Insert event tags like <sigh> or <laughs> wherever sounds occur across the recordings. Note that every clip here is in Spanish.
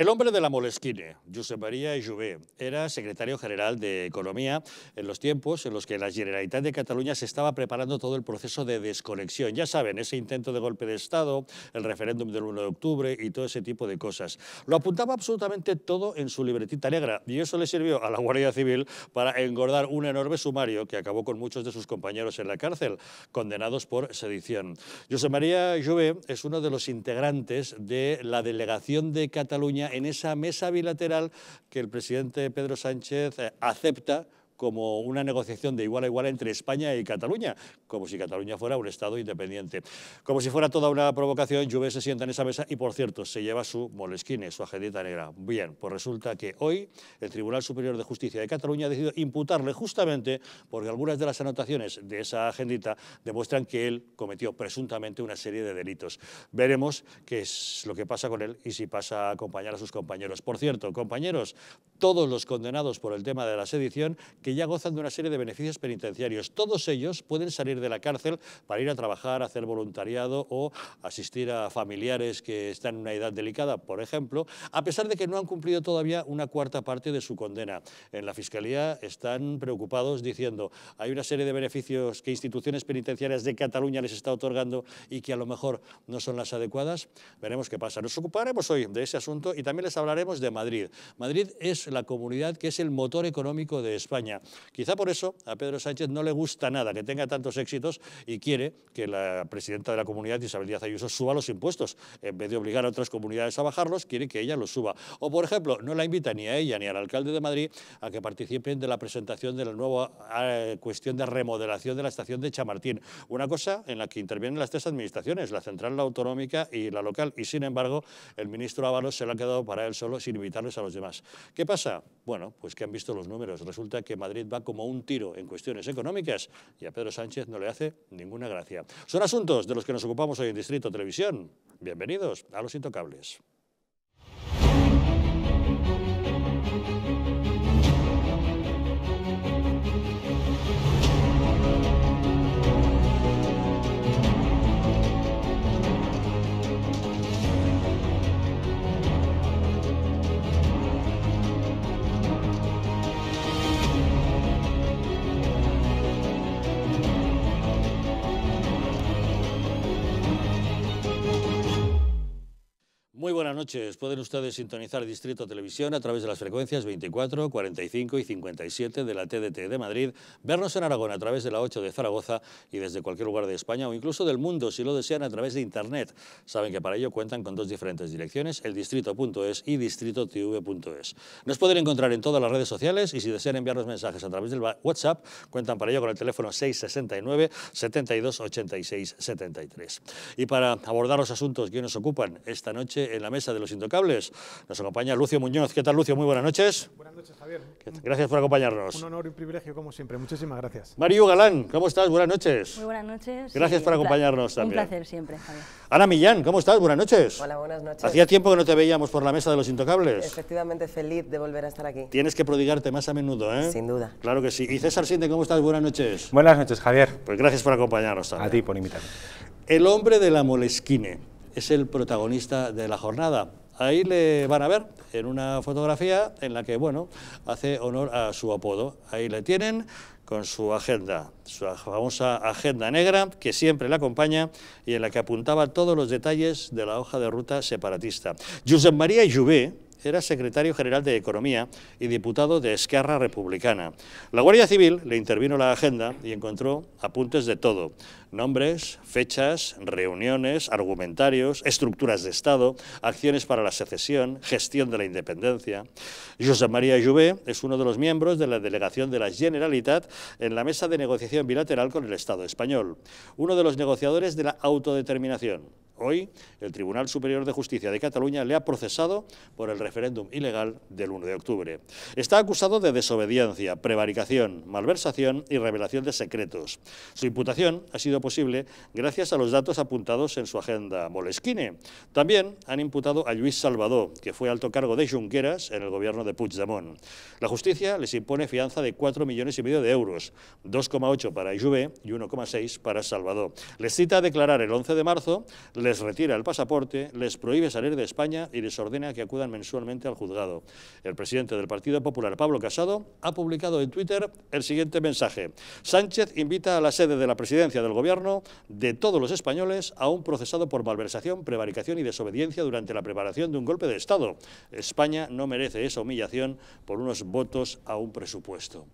El hombre de la molesquine, Josep María Jouvé, era secretario general de Economía en los tiempos en los que la Generalitat de Cataluña se estaba preparando todo el proceso de desconexión. Ya saben, ese intento de golpe de Estado, el referéndum del 1 de octubre y todo ese tipo de cosas. Lo apuntaba absolutamente todo en su libretita negra y eso le sirvió a la Guardia Civil para engordar un enorme sumario que acabó con muchos de sus compañeros en la cárcel, condenados por sedición. Josep María Jouvé es uno de los integrantes de la delegación de Cataluña en esa mesa bilateral que el presidente Pedro Sánchez eh, acepta como una negociación de igual a igual entre España y Cataluña, como si Cataluña fuera un Estado independiente. Como si fuera toda una provocación, Juve se sienta en esa mesa y, por cierto, se lleva su molesquine, su agendita negra. Bien, pues resulta que hoy el Tribunal Superior de Justicia de Cataluña ha decidido imputarle justamente porque algunas de las anotaciones de esa agendita demuestran que él cometió presuntamente una serie de delitos. Veremos qué es lo que pasa con él y si pasa a acompañar a sus compañeros. Por cierto, compañeros, todos los condenados por el tema de la sedición que ya gozan de una serie de beneficios penitenciarios. Todos ellos pueden salir de la cárcel para ir a trabajar, hacer voluntariado o asistir a familiares que están en una edad delicada, por ejemplo, a pesar de que no han cumplido todavía una cuarta parte de su condena. En la Fiscalía están preocupados diciendo hay una serie de beneficios que instituciones penitenciarias de Cataluña les está otorgando y que a lo mejor no son las adecuadas. Veremos qué pasa. Nos ocuparemos hoy de ese asunto y también les hablaremos de Madrid. Madrid es la comunidad que es el motor económico de España. Quizá por eso a Pedro Sánchez no le gusta nada que tenga tantos éxitos y quiere que la presidenta de la comunidad, Isabel Díaz Ayuso, suba los impuestos. En vez de obligar a otras comunidades a bajarlos, quiere que ella los suba. O, por ejemplo, no la invita ni a ella ni al alcalde de Madrid a que participen de la presentación de la nueva ah, cuestión de remodelación de la estación de Chamartín. Una cosa en la que intervienen las tres administraciones, la central, la autonómica y la local. Y, sin embargo, el ministro Ábalos se lo ha quedado para él solo sin invitarles a los demás. ¿Qué pasa? Bueno, pues que han visto los números. Resulta que Madrid va como un tiro en cuestiones económicas y a Pedro Sánchez no le hace ninguna gracia. Son asuntos de los que nos ocupamos hoy en Distrito Televisión. Bienvenidos a Los Intocables. Muy buenas noches. Pueden ustedes sintonizar Distrito Televisión a través de las frecuencias 24, 45 y 57 de la TDT de Madrid, vernos en Aragón a través de la 8 de Zaragoza y desde cualquier lugar de España o incluso del mundo si lo desean a través de Internet. Saben que para ello cuentan con dos diferentes direcciones, el distrito.es y distritotv.es. Nos pueden encontrar en todas las redes sociales y si desean enviarnos mensajes a través del WhatsApp, cuentan para ello con el teléfono 669 72 86 73. Y para abordar los asuntos que nos ocupan esta noche, en la mesa de los intocables. Nos acompaña Lucio Muñoz. ¿Qué tal, Lucio? Muy buenas noches. Buenas noches, Javier. Gracias por acompañarnos. Un honor y un privilegio, como siempre. Muchísimas gracias. Mario Galán, ¿cómo estás? Buenas noches. Muy buenas noches. Gracias por acompañarnos también. Un placer siempre, Javier. Ana Millán, ¿cómo estás? Buenas noches. Hola, buenas noches. Hacía tiempo que no te veíamos por la mesa de los intocables. Efectivamente, feliz de volver a estar aquí. Tienes que prodigarte más a menudo, ¿eh? Sin duda. Claro que sí. Y César Sinde, ¿cómo estás? Buenas noches. Buenas noches, Javier. Pues gracias por acompañarnos también. A ti por invitarme. El hombre de la molesquine es el protagonista de la jornada. Ahí le van a ver en una fotografía en la que, bueno, hace honor a su apodo. Ahí le tienen con su agenda, su famosa agenda negra que siempre le acompaña y en la que apuntaba todos los detalles de la hoja de ruta separatista. Josep María Jové, era secretario general de Economía y diputado de Esquerra Republicana. La Guardia Civil le intervino la agenda y encontró apuntes de todo, nombres, fechas, reuniones, argumentarios, estructuras de Estado, acciones para la secesión, gestión de la independencia. José María Jouvet es uno de los miembros de la delegación de la Generalitat en la mesa de negociación bilateral con el Estado español, uno de los negociadores de la autodeterminación. Hoy el Tribunal Superior de Justicia de Cataluña le ha procesado por el referéndum ilegal del 1 de octubre. Está acusado de desobediencia, prevaricación, malversación y revelación de secretos. Su imputación ha sido posible gracias a los datos apuntados en su agenda Moleskine. También han imputado a Luis Salvador, que fue alto cargo de Junqueras en el gobierno de Puigdemont. La justicia les impone fianza de 4 millones y medio de euros, 2,8 para Juve y 1,6 para Salvador. Les cita a declarar el 11 de marzo, les retira el pasaporte, les prohíbe salir de España y les ordena que acudan mensualmente al juzgado. El presidente del Partido Popular, Pablo Casado, ha publicado en Twitter el siguiente mensaje. Sánchez invita a la sede de la presidencia del gobierno de todos los españoles a un procesado por malversación, prevaricación y desobediencia durante la preparación de un golpe de Estado. España no merece esa humillación por unos votos a un presupuesto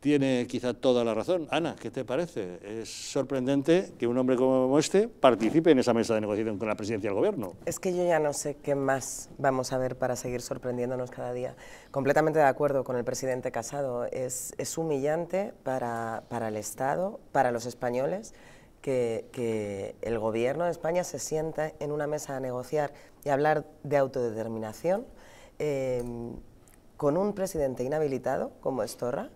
tiene quizá toda la razón. Ana, ¿qué te parece? Es sorprendente que un hombre como este participe en esa mesa de negociación con la presidencia del gobierno. Es que yo ya no sé qué más vamos a ver para seguir sorprendiéndonos cada día. Completamente de acuerdo con el presidente Casado. Es, humillante para, el Estado, para los españoles, que, el gobierno de España se sienta en una mesa a negociar y hablar de autodeterminación eh, con un presidente inhabilitado como Estorra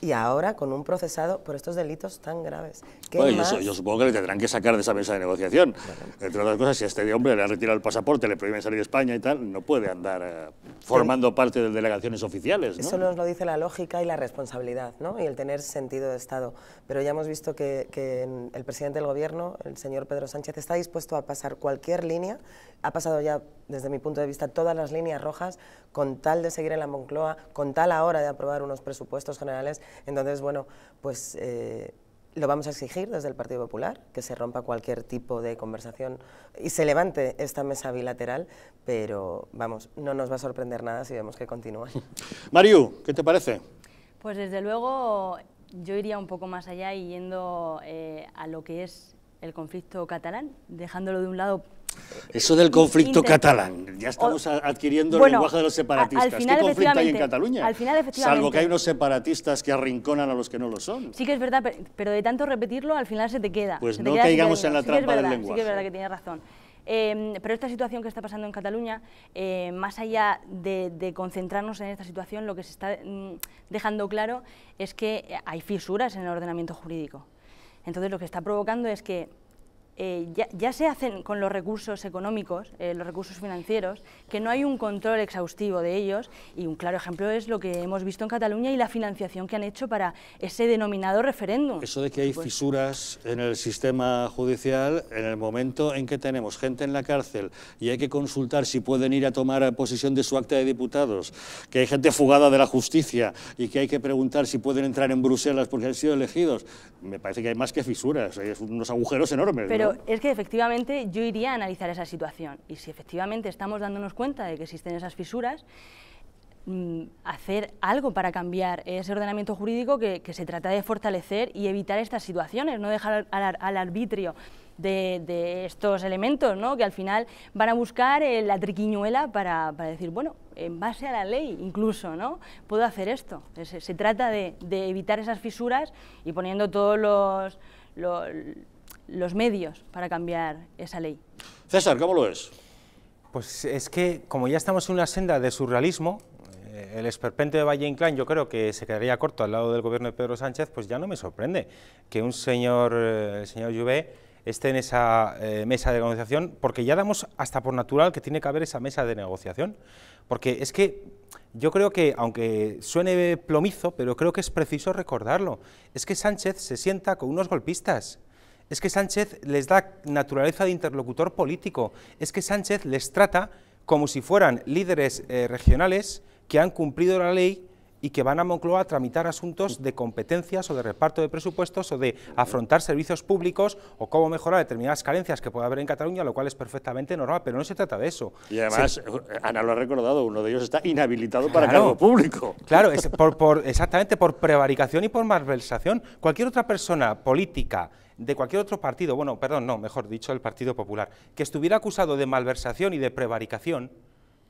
y ahora con un procesado por estos delitos tan graves. yo, supongo que le tendrán que sacar de esa mesa de negociación. Entre otras cosas, si a este hombre le ha retirado el pasaporte, le prohíben salir de España y tal, no puede andar eh, formando parte de delegaciones oficiales. Eso nos lo dice la lógica y la responsabilidad, ¿no? y el tener sentido de Estado. Pero ya hemos visto que, que el presidente del Gobierno, el señor Pedro Sánchez, está dispuesto a pasar cualquier línea ha pasado ya, desde mi punto de vista, todas las líneas rojas con tal de seguir en la Moncloa, con tal ahora de aprobar unos presupuestos generales. Entonces, bueno, pues eh, lo vamos a exigir desde el Partido Popular, que se rompa cualquier tipo de conversación y se levante esta mesa bilateral, pero vamos, no nos va a sorprender nada si vemos que continúa. <laughs> Mariu, ¿qué te parece? Pues desde luego yo iría un poco más allá y yendo eh, a lo que es el conflicto catalán, dejándolo de un lado eso del conflicto catalán. Ya estamos adquiriendo el lenguaje de los separatistas. ¿Qué conflicto hay en Cataluña? Al final, efectivamente. Salvo que hay unos separatistas que arrinconan a los que no lo son. Sí que es verdad, pero de tanto repetirlo, al final se te queda. Pues no caigamos en la trampa del lenguaje. Sí que es verdad que tiene razón. Em, pero esta situación que está pasando en Cataluña, eh, más allá de, concentrarnos en esta situación, lo que se está mm, dejando claro es que hay fisuras en el ordenamiento jurídico. Entonces lo que está provocando es que eh, ya, se hacen con los recursos económicos, eh, los recursos financieros, que no hay un control exhaustivo de ellos y un claro ejemplo es lo que hemos visto en Cataluña y la financiación que han hecho para ese denominado referéndum. Eso de que hay fisuras en el sistema judicial, en el momento en que tenemos gente en la cárcel y hay que consultar si pueden ir a tomar posición de su acta de diputados, que hay gente fugada de la justicia y que hay que preguntar si pueden entrar en Bruselas porque han sido elegidos, me parece que hay más que fisuras, hay unos agujeros enormes es que efectivamente yo iría a analizar esa situación y si efectivamente estamos dándonos cuenta de que existen esas fisuras, mm, hacer algo para cambiar ese ordenamiento jurídico que, se trata de fortalecer y evitar estas situaciones, no dejar al, arbitrio de, estos elementos, ¿no? que al final van a buscar eh, la triquiñuela para, decir, bueno, en base a la ley incluso, ¿no? puedo hacer esto. Se, trata de, evitar esas fisuras y poniendo todos los los medios para cambiar esa ley. César, ¿cómo lo ves? Pues es que, como ya estamos en una senda de surrealismo, eh, el esperpente de Valle Inclán yo creo que se quedaría corto al lado del gobierno de Pedro Sánchez, pues ya no me sorprende que un señor, eh, el señor Juvé, esté en esa eh, mesa de negociación, porque ya damos hasta por natural que tiene que haber esa mesa de negociación, porque es que yo creo que, aunque suene plomizo, pero creo que es preciso recordarlo, es que Sánchez se sienta con unos golpistas, es que Sánchez les da naturaleza de interlocutor político, es que Sánchez les trata como si fueran líderes eh, regionales que han cumplido la ley y que van a Moncloa a tramitar asuntos de competencias o de reparto de presupuestos o de afrontar servicios públicos o cómo mejorar determinadas carencias que puede haber en Cataluña, lo cual es perfectamente normal, pero no se trata de eso. Y además, Ana lo ha recordado, uno de ellos está inhabilitado para cargo público. Claro, es por, exactamente, por prevaricación y por malversación. Cualquier otra persona política de cualquier otro partido, bueno, perdón, no, mejor dicho, el Partido Popular, que estuviera acusado de malversación y de prevaricación,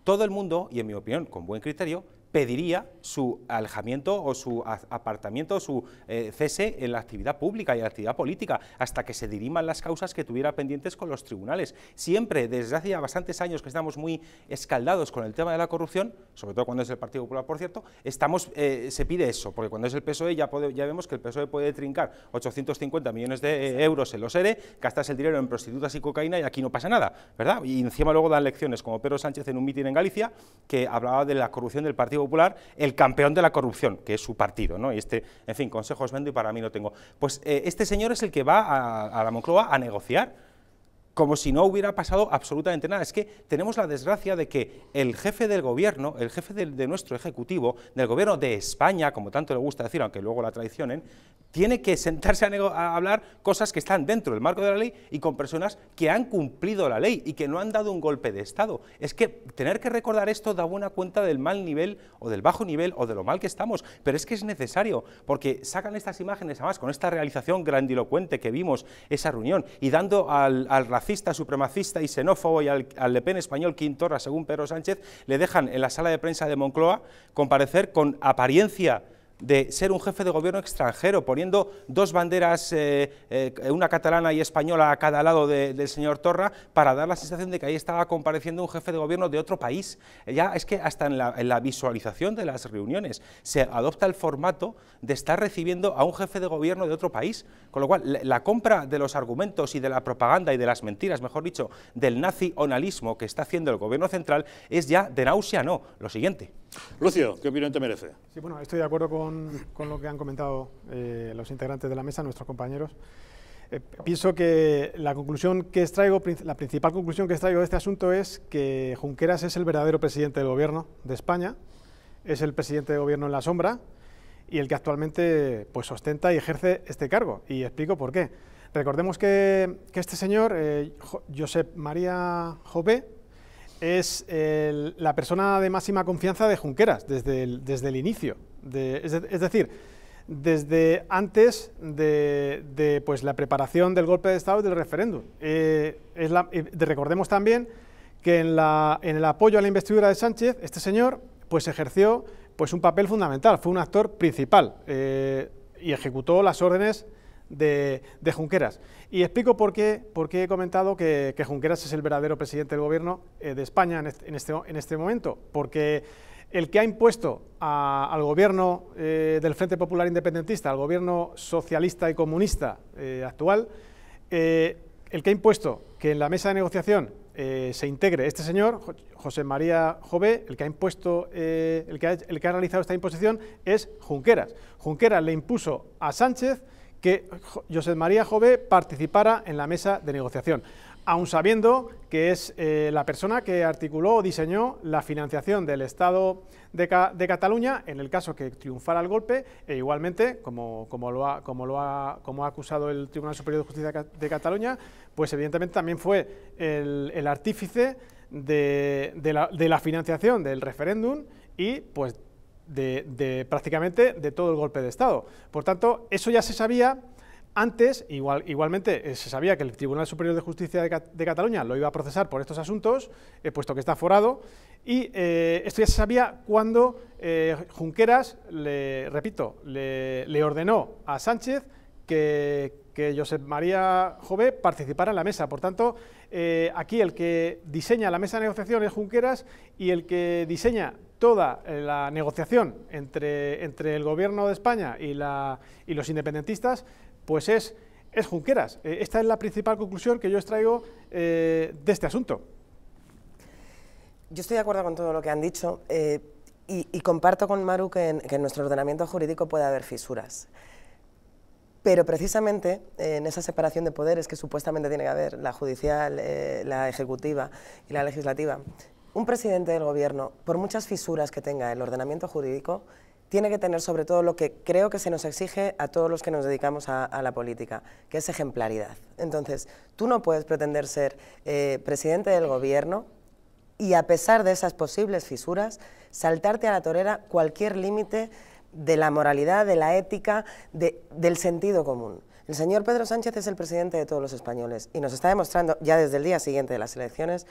todo el mundo, y en mi opinión, con buen criterio, pediría su alejamiento o su apartamiento, su eh, cese en la actividad pública y en la actividad política, hasta que se diriman las causas que tuviera pendientes con los tribunales. Siempre, desde hace bastantes años que estamos muy escaldados con el tema de la corrupción, sobre todo cuando es el Partido Popular, por cierto, estamos, eh, se pide eso, porque cuando es el PSOE ya, ya vemos que el PSOE puede trincar 850 millones de eh, euros en los ERE, e, gastas el dinero en prostitutas y cocaína y aquí no pasa nada, ¿verdad? Y encima luego dan lecciones, como Pedro Sánchez en un mitin en Galicia, que hablaba de la corrupción del Partido el campeón de la corrupción, que es su partido, ¿no? Y este, en fin, consejos vendo y para mí no tengo. Pues eh, este señor es el que va a, a la Moncloa a negociar como si no hubiera pasado absolutamente nada. Es que tenemos la desgracia de que el jefe del gobierno, el jefe de, nuestro ejecutivo, del gobierno de España, como tanto le gusta decir, aunque luego la traicionen, tiene que sentarse a, hablar cosas que están dentro del marco de la ley y con personas que han cumplido la ley y que no han dado un golpe de Estado. Es que tener que recordar esto da buena cuenta del mal nivel o del bajo nivel o de lo mal que estamos, pero es que es necesario porque sacan estas imágenes, además, con esta realización grandilocuente que vimos esa reunión y dando al, al supremacista y xenófobo y al, al Le español Quintorra, según Pedro Sánchez, le dejan en la sala de prensa de Moncloa comparecer con apariencia de ser un jefe de gobierno extranjero, poniendo dos banderas, eh, eh, una catalana y española a cada lado del señor Torra, para dar la sensación de que ahí estaba compareciendo un jefe de gobierno de otro país. Ya es que hasta en la, visualización de las reuniones se adopta el formato de estar recibiendo a un jefe de gobierno de otro país, con lo cual la, compra de los argumentos y de la propaganda y de las mentiras, mejor dicho, del nazi que está haciendo el gobierno central es ya de náusea, no, lo siguiente. Lucio, ¿qué opinión te merece? Sí, bueno, estoy de acuerdo con, lo que han comentado eh, los integrantes de la mesa, nuestros compañeros. Eh, pienso que la conclusión que extraigo, la principal conclusión que extraigo de este asunto es que Junqueras es el verdadero presidente del gobierno de España, es el presidente del gobierno en la sombra y el que actualmente pues ostenta y ejerce este cargo. Y explico por qué. Recordemos que, este señor, eh, Josep María Jové, es la persona de máxima confianza de Junqueras desde el, desde el inicio. es, decir, desde antes de, pues, la preparación del golpe de Estado y del referéndum. Eh, eh, recordemos también que en, el apoyo a la investidura de Sánchez, este señor pues, ejerció pues, un papel fundamental, fue un actor principal eh, y ejecutó las órdenes de, Junqueras. Y explico por qué, he comentado que, Junqueras es el verdadero presidente del gobierno eh, de España este, este, en este, momento, porque el que ha impuesto al gobierno eh, del Frente Popular Independentista, al gobierno socialista y comunista eh, actual, el que ha impuesto que en la mesa de negociación se integre este señor, José María Jové, el que ha impuesto, el, que ha, el, que ha, realizado esta imposición es Junqueras. Junqueras le impuso a Sánchez que José María Jove participara en la mesa de negociación, aun sabiendo que es eh, la persona que articuló o diseñó la financiación del Estado de, Cataluña en el caso que triunfara el golpe, e igualmente, como, como, lo ha, como, lo ha, como ha acusado el Tribunal Superior de Justicia de Cataluña, pues evidentemente también fue el, artífice de, la, de la financiación del referéndum y pues de, prácticamente de todo el golpe de Estado. Por tanto, eso ya se sabía antes, igual, igualmente eh, se sabía que el Tribunal Superior de Justicia de, Cataluña lo iba a procesar por estos asuntos, eh, puesto que está forado, y eh, esto ya se sabía cuando Junqueras, le, repito, le, ordenó a Sánchez que, que Josep María Jové participara en la mesa. Por tanto, aquí el que diseña la mesa de negociación es Junqueras y el que diseña toda eh, la negociación entre, el gobierno de España y, los independentistas, pues es, Junqueras. Eh, esta es la principal conclusión que yo extraigo eh, de este asunto. Yo estoy de acuerdo con todo lo que han dicho y, comparto con Maru que en, nuestro ordenamiento jurídico puede haber fisuras. Pero precisamente en esa separación de poderes que supuestamente tiene que haber la judicial, la ejecutiva y la legislativa, un presidente del gobierno, por muchas fisuras que tenga el ordenamiento jurídico, tiene que tener sobre todo lo que creo que se nos exige a todos los que nos dedicamos a, la política, que es ejemplaridad. Entonces, tú no puedes pretender ser eh, presidente del gobierno y a pesar de esas posibles fisuras, saltarte a la torera cualquier límite de la moralidad, de la ética, del sentido común. El señor Pedro Sánchez es el presidente de todos los españoles y nos está demostrando ya desde el día siguiente de las elecciones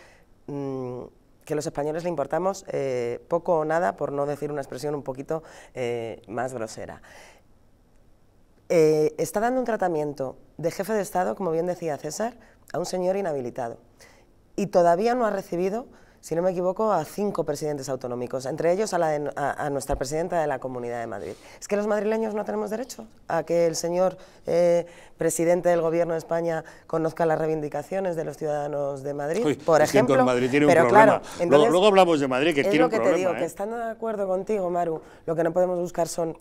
mm, que los españoles le importamos eh, poco o nada, por no decir una expresión un poquito eh, más grosera. Eh, está dando un tratamiento de jefe de Estado, como bien decía César, a un señor inhabilitado y todavía no ha recibido si no me equivoco, a cinco presidentes autonómicos, entre ellos a, a, nuestra presidenta de la Comunidad de Madrid. ¿Es que los madrileños no tenemos derecho a que el señor eh, presidente del Gobierno de España conozca las reivindicaciones de los ciudadanos de Madrid, por ejemplo? Que Madrid tiene pero un Claro, luego, hablamos de Madrid, que es lo que te digo, que ¿eh? estando de acuerdo contigo, Maru, lo que no podemos buscar son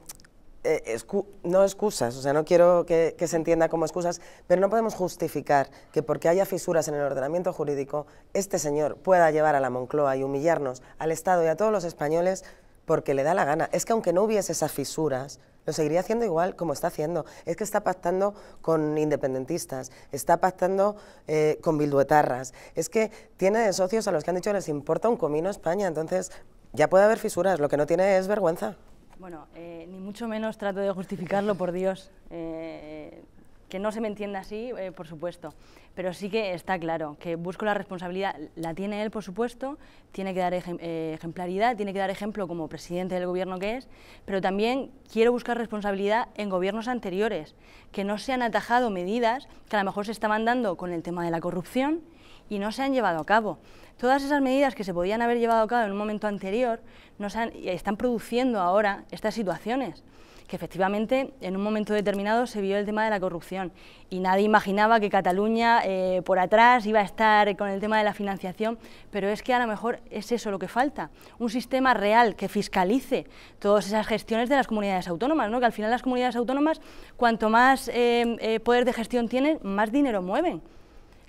eh, no excusas, o sea, no quiero que, se entienda como excusas, pero no podemos justificar que porque haya fisuras en el ordenamiento jurídico, este señor pueda llevar a la Moncloa y humillarnos al Estado y a todos los españoles porque le da la gana. Es que aunque no hubiese esas fisuras, lo seguiría haciendo igual como está haciendo. Es que está pactando con independentistas, está pactando eh, con bilduetarras. Es que tiene de socios a los que han dicho les importa un comino España. Entonces, ya puede haber fisuras. Lo que no tiene es vergüenza. Bueno, eh, ni mucho menos trato de justificarlo, por Dios. Eh, que no se me entienda así, eh, por supuesto, pero sí que está claro que busco la responsabilidad, la tiene él, por supuesto, tiene que dar ejemplaridad, tiene que dar ejemplo como presidente del gobierno que es, pero también quiero buscar responsabilidad en gobiernos anteriores, que no se han atajado medidas que a lo mejor se estaban dando con el tema de la corrupción y no se han llevado a cabo. Todas esas medidas que se podían haber llevado a cabo en un momento anterior no están produciendo ahora estas situaciones que efectivamente en un momento determinado se vio el tema de la corrupción y nadie imaginaba que Cataluña eh, por atrás iba a estar con el tema de la financiación, pero es que a lo mejor es eso lo que falta, un sistema real que fiscalice todas esas gestiones de las comunidades autónomas, ¿no? que al final las comunidades autónomas cuanto más eh, eh, poder de gestión tienen, más dinero mueven.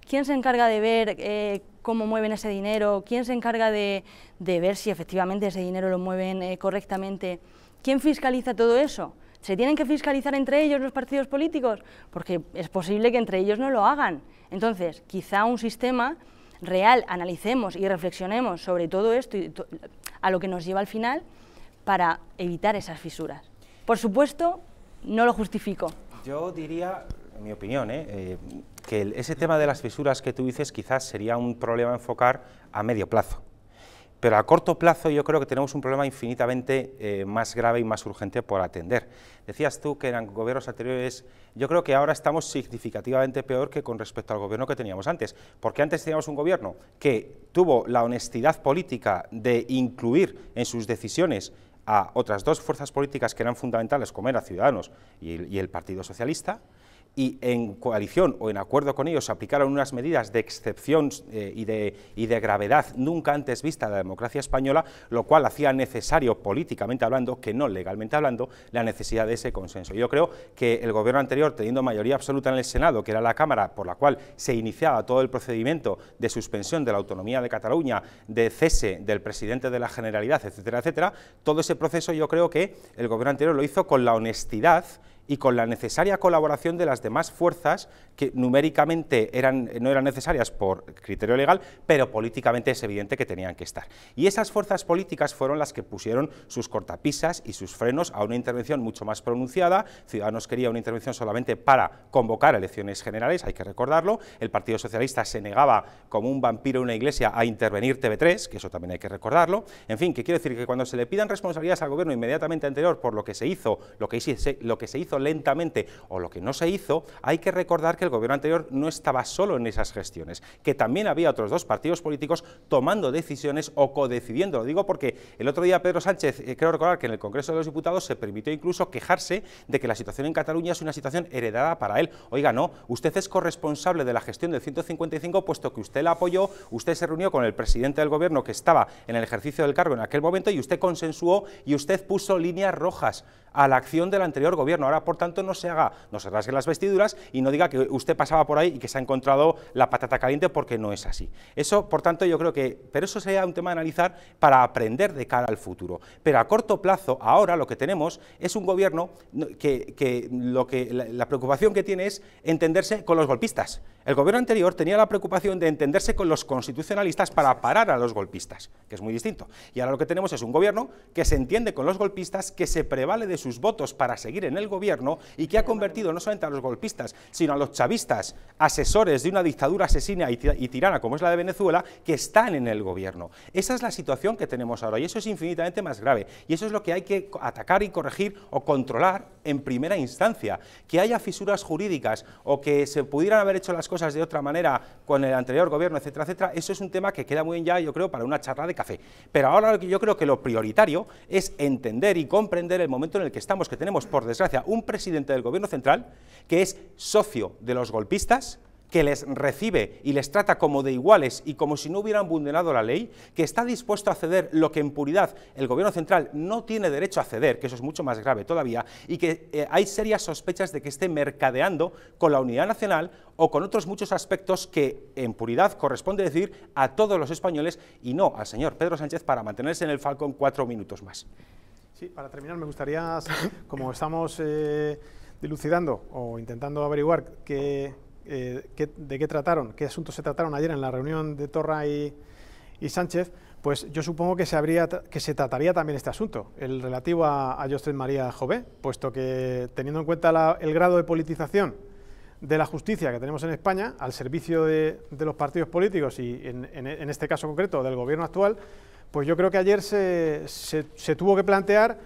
¿Quién se encarga de ver eh, cómo mueven ese dinero? ¿Quién se encarga de, ver si efectivamente ese dinero lo mueven eh, correctamente? ¿Quién fiscaliza todo eso? ¿Se tienen que fiscalizar entre ellos los partidos políticos? Porque es posible que entre ellos no lo hagan. Entonces, quizá un sistema real, analicemos y reflexionemos sobre todo esto y a lo que nos lleva al final para evitar esas fisuras. Por supuesto, no lo justifico. Yo diría, en mi opinión, ¿eh? eh que ese tema de las fisuras que tú dices quizás sería un problema enfocar a medio plazo. Pero a corto plazo yo creo que tenemos un problema infinitamente eh, más grave y más urgente por atender. Decías tú que eran gobiernos anteriores, yo creo que ahora estamos significativamente peor que con respecto al gobierno que teníamos antes, porque antes teníamos un gobierno que tuvo la honestidad política de incluir en sus decisiones a otras dos fuerzas políticas que eran fundamentales, como era Ciudadanos y el Partido Socialista, y en coalición o en acuerdo con ellos aplicaron unas medidas de excepción eh, y, de, y, de, gravedad nunca antes vista de la democracia española, lo cual hacía necesario políticamente hablando, que no legalmente hablando, la necesidad de ese consenso. Yo creo que el gobierno anterior, teniendo mayoría absoluta en el Senado, que era la Cámara por la cual se iniciaba todo el procedimiento de suspensión de la autonomía de Cataluña, de cese del presidente de la Generalidad, etcétera, etcétera, todo ese proceso yo creo que el gobierno anterior lo hizo con la honestidad y con la necesaria colaboración de las demás fuerzas que numéricamente eran, no eran necesarias por criterio legal, pero políticamente es evidente que tenían que estar. Y esas fuerzas políticas fueron las que pusieron sus cortapisas y sus frenos a una intervención mucho más pronunciada. Ciudadanos quería una intervención solamente para convocar elecciones generales, hay que recordarlo. El Partido Socialista se negaba como un vampiro en una iglesia a intervenir TV3, que eso también hay que recordarlo. En fin, que quiero decir que cuando se le pidan responsabilidades al gobierno inmediatamente anterior por lo que se hizo, lo que, lo que se hizo lentamente o lo que no se hizo, hay que recordar que el gobierno anterior no estaba solo en esas gestiones, que también había otros dos partidos políticos tomando decisiones o codecidiendo. Lo digo porque el otro día Pedro Sánchez, eh, creo recordar que en el Congreso de los Diputados se permitió incluso quejarse de que la situación en Cataluña es una situación heredada para él. Oiga, no, usted es corresponsable de la gestión del 155 puesto que usted la apoyó, usted se reunió con el presidente del gobierno que estaba en el ejercicio del cargo en aquel momento y usted consensuó y usted puso líneas rojas a la acción del anterior gobierno. Ahora por tanto no se haga, no se rasgue las vestiduras y no diga que usted pasaba por ahí y que se ha encontrado la patata caliente porque no es así. Eso, por tanto, yo creo que, pero eso sería un tema de analizar para aprender de cara al futuro. Pero a corto plazo, ahora lo que tenemos es un gobierno que, la preocupación que tiene es entenderse con los golpistas. El gobierno anterior tenía la preocupación de entenderse con los constitucionalistas para parar a los golpistas, que es muy distinto. Y ahora lo que tenemos es un gobierno que se entiende con los golpistas, que se prevale de sus votos para seguir en el gobierno y que ha convertido no solamente a los golpistas, sino a los chavistas, asesores de una dictadura asesina y, tirana como es la de Venezuela, que están en el gobierno. Esa es la situación que tenemos ahora y eso es infinitamente más grave. Y eso es lo que hay que atacar y corregir o controlar en primera instancia. Que haya fisuras jurídicas o que se pudieran haber hecho las cosas cosas de otra manera con el anterior gobierno, etcétera, etcétera, eso es un tema que queda muy bien ya, yo creo, para una charla de café. Pero ahora yo creo que lo prioritario es entender y comprender el momento en el que estamos, que tenemos, por desgracia, un presidente del gobierno central que es socio de los golpistas, que les recibe y les trata como de iguales y como si no hubieran vulnerado la ley, que está dispuesto a ceder lo que en puridad el gobierno central no tiene derecho a ceder, que eso es mucho más grave todavía, y que eh, hay serias sospechas de que esté mercadeando con la unidad nacional o con otros muchos aspectos que en puridad corresponde decir a todos los españoles y no al señor Pedro Sánchez para mantenerse en el Falcón cuatro minutos más. Sí, para terminar me gustaría, como estamos eh, dilucidando o intentando averiguar que eh, de qué trataron, qué asuntos se trataron ayer en la reunión de Torra y, Sánchez, pues yo supongo que se, habría, que se trataría también este asunto, el relativo a, a María Jové, puesto que teniendo en cuenta el grado de politización de la justicia que tenemos en España, al servicio de, los partidos políticos y en, este caso concreto del gobierno actual, pues yo creo que ayer se, se tuvo que plantear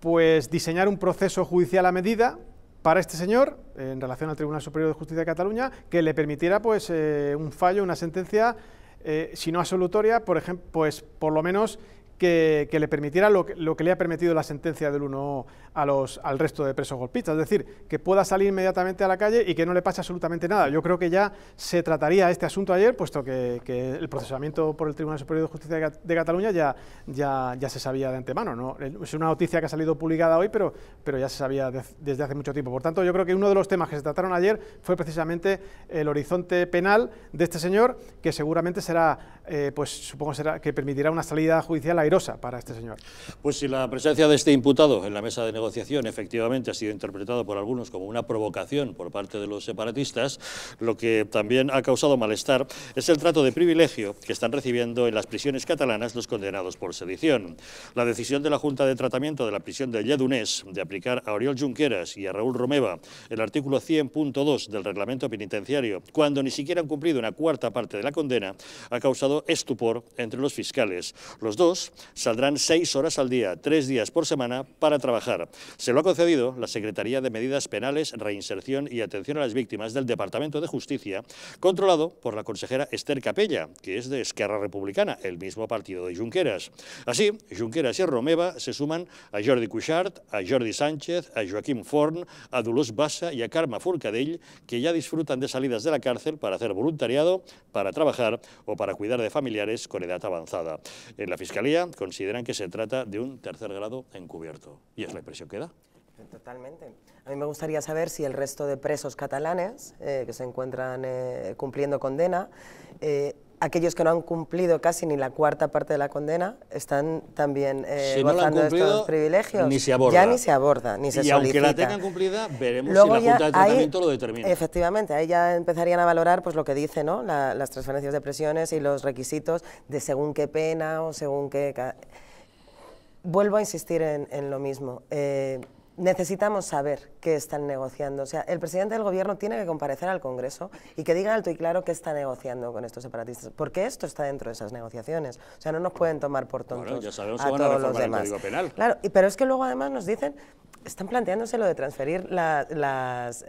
pues diseñar un proceso judicial a medida para este señor, en relación al Tribunal Superior de Justicia de Cataluña, que le permitiera pues, eh, un fallo, una sentencia, eh, si no absolutoria, por ejemplo, pues por lo menos que, le permitiera lo que, le ha permitido la sentencia del 1 a los, al resto de presos golpistas. Es decir, que pueda salir inmediatamente a la calle y que no le pase absolutamente nada. Yo creo que ya se trataría este asunto ayer, puesto que, el procesamiento por el Tribunal Superior de Justicia de, Cataluña ya, ya, ya, se sabía de antemano. ¿no? Es una noticia que ha salido publicada hoy, pero, pero ya se sabía desde hace mucho tiempo. Por tanto, yo creo que uno de los temas que se trataron ayer fue precisamente el horizonte penal de este señor, que seguramente será, eh, pues supongo será, que permitirá una salida judicial airosa para este señor. Pues si la presencia de este imputado en la mesa de negociación efectivamente ha sido interpretado por algunos como una provocación por parte de los separatistas, lo que también ha causado malestar es el trato de privilegio que están recibiendo en las prisiones catalanas los condenados por sedición. La decisión de la Junta de Tratamiento de la prisión de Lledoners de aplicar a Oriol Junqueras y a Raúl Romeva el artículo 100.2 del reglamento penitenciario, cuando ni siquiera han cumplido una cuarta parte de la condena, ha causado estupor entre los fiscales. Los dos saldrán seis horas al día, tres días por semana, para trabajar. Se lo ha concedido la Secretaría de Medidas Penales, Reinserción y Atención a las Víctimas del Departamento de Justicia, controlado por la consejera Esther Capella, que es de Esquerra Republicana, el mismo partido de Junqueras. Así, Junqueras y Romeva se suman a Jordi Cuixart, a Jordi Sánchez, a Joaquim Forn, a Dolors Bassa y a Carme Forcadell, que ya disfrutan de salidas de la cárcel para hacer voluntariado, para trabajar o para cuidar de familiares con edad avanzada. En la Fiscalía consideran que se trata de un tercer grado encubierto. Y es la queda Totalmente. A mí me gustaría saber si el resto de presos catalanes eh, que se encuentran eh, cumpliendo condena, eh, aquellos que no han cumplido casi ni la cuarta parte de la condena, están también si estos privilegios. Ni se aborda. Ya ni se aborda, ni se y aunque la tengan cumplida, veremos si la Junta de Tratamiento lo determina. Efectivamente, ahí ya empezarían a valorar pues lo que dice, ¿no? las transferencias de presiones y los requisitos de según qué pena o según qué Vuelvo a insistir en, lo mismo. Eh, necesitamos saber qué están negociando. O sea, el presidente del gobierno tiene que comparecer al Congreso y que diga alto y claro qué está negociando con estos separatistas, porque esto está dentro de esas negociaciones. O sea, no nos pueden tomar por tontos ya sabemos los demás. Claro, y, pero es que luego además nos dicen, están planteándose lo de transferir eh, las,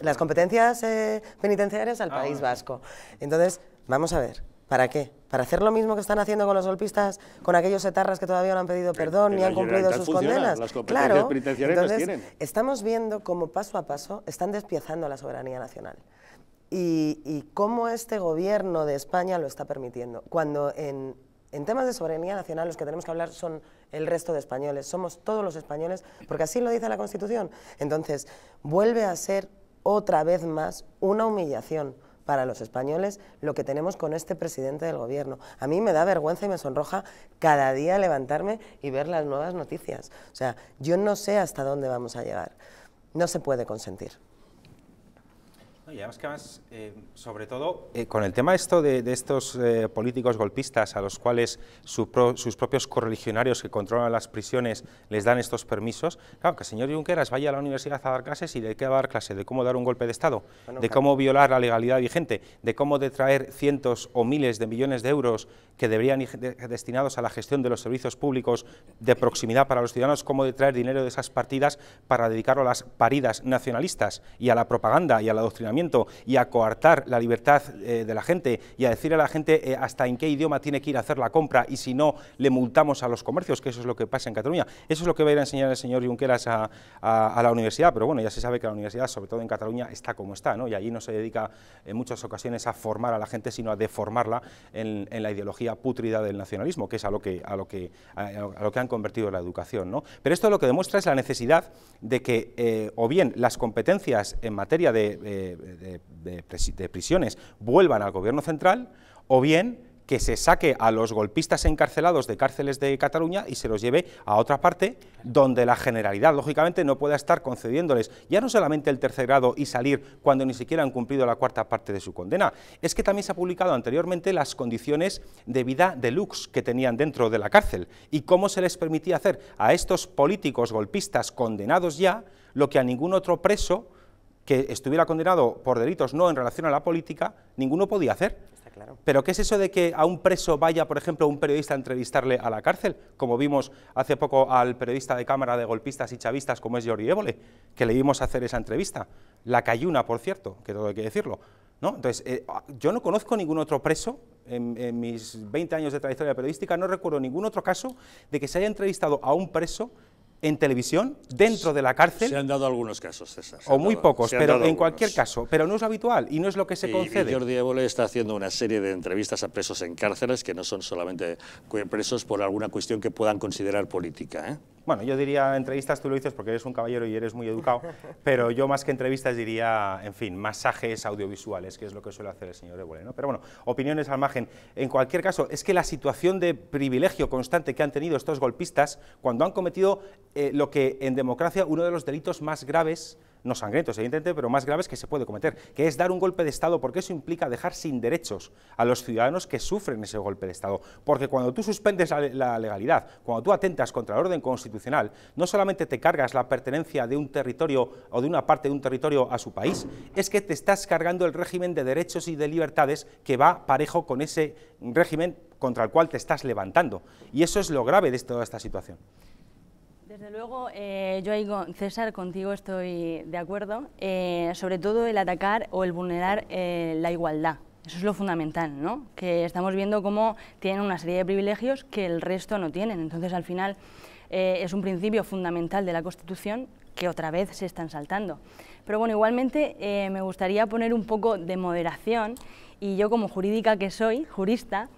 las, competencias eh, penitenciarias al ah, País Vasco. Entonces, vamos a ver, ¿Para qué? ¿Para hacer lo mismo que están haciendo con los golpistas, con aquellos etarras que todavía no han pedido eh, perdón ni han cumplido sus condenas? claro, entonces estamos viendo cómo paso a paso están despiezando la soberanía nacional. Y, cómo este gobierno de España lo está permitiendo. Cuando en, en temas de soberanía nacional los que tenemos que hablar son el resto de españoles, somos todos los españoles, porque así lo dice la Constitución. Entonces, vuelve a ser otra vez más una humillación para los españoles lo que tenemos con este presidente del gobierno. A mí me da vergüenza y me sonroja cada día levantarme y ver las nuevas noticias. O sea, yo no sé hasta dónde vamos a llegar. No se puede consentir. Y además que además, eh, sobre todo, eh, con el tema esto de, estos eh, políticos golpistas a los cuales sus propios correligionarios que controlan las prisiones les dan estos permisos, claro, que el señor Junqueras vaya a la universidad a dar clases y de qué va a dar clases? de cómo dar un golpe de Estado, de cómo violar la legalidad vigente, de cómo detraer cientos o miles de millones de euros que deberían ir destinados a la gestión de los servicios públicos de proximidad para los ciudadanos, cómo detraer dinero de esas partidas para dedicarlo a las paridas nacionalistas y a la propaganda y al adoctrinamiento y a coartar la libertad eh, de la gente y a decir a la gente eh, hasta en qué idioma tiene que ir a hacer la compra y si no le multamos a los comercios, que eso es lo que pasa en Cataluña. Eso es lo que va a ir a enseñar el señor Junqueras a, la universidad, pero bueno, ya se sabe que la universidad, sobre todo en Cataluña, está como está, ¿no? y allí no se dedica en muchas ocasiones a formar a la gente, sino a deformarla en, la ideología putrida del nacionalismo, que es a lo que, a lo que, han convertido la educación. ¿no? Pero esto lo que demuestra es la necesidad de que eh, o bien las competencias en materia de de, prisiones vuelvan al gobierno central o bien que se saque a los golpistas encarcelados de cárceles de Cataluña y se los lleve a otra parte donde la generalidad, lógicamente, no pueda estar concediéndoles ya no solamente el tercer grado y salir cuando ni siquiera han cumplido la cuarta parte de su condena, es que también se ha publicado anteriormente las condiciones de vida deluxe que tenían dentro de la cárcel y cómo se les permitía hacer a estos políticos golpistas condenados ya lo que a ningún otro preso que estuviera condenado por delitos no en relación a la política, ninguno podía hacer. claro. Pero ¿qué es eso de que a un preso vaya, por ejemplo, un periodista a entrevistarle a la cárcel? Como vimos hace poco al periodista de cámara de golpistas y chavistas como es Jordi Évole, que le vimos hacer esa entrevista. La cayuna, por cierto, que todo hay que decirlo. ¿no? Entonces, eh, ah, yo no conozco ningún otro preso en, en, mis 20 años de trayectoria periodística no recuerdo ningún otro caso de que se haya entrevistado a un preso en televisión dentro de la cárcel. Se han dado algunos casos, César. O muy pocos, pero en cualquier caso. Pero no es lo habitual y no es lo que se concede. Y Jordi Évole está haciendo una serie de entrevistas a presos en cárceles que no son solamente presos por alguna cuestión que puedan considerar política. ¿eh? bueno, yo diría entrevistas, tú lo dices porque eres un caballero y eres muy educado, <laughs> pero yo más que entrevistas diría, en fin, masajes audiovisuales, que es lo que suele hacer el señor Evole, ¿no? Pero bueno, opiniones al margen. En cualquier caso, es que la situación de privilegio constante que han tenido estos golpistas cuando han cometido eh, lo que en democracia uno de los delitos más graves no sangrientos evidentemente, pero más graves que se puede cometer, que es dar un golpe de Estado, porque eso implica dejar sin derechos a los ciudadanos que sufren ese golpe de Estado. Porque cuando tú suspendes la, legalidad, cuando tú atentas contra el orden constitucional, no solamente te cargas la pertenencia de un territorio o de una parte de un territorio a su país, es que te estás cargando el régimen de derechos y de libertades que va parejo con ese régimen contra el cual te estás levantando. Y eso es lo grave de toda esta situación. Desde luego, eh, yo ahí, con César, contigo estoy de acuerdo, eh, sobre todo el atacar o el vulnerar eh, la igualdad. Eso es lo fundamental, ¿no? Que estamos viendo cómo tienen una serie de privilegios que el resto no tienen. Entonces, al final, es un principio fundamental de la Constitución que otra vez se están saltando. Pero bueno, igualmente me gustaría poner un poco de moderación y yo como jurídica que soy, jurista,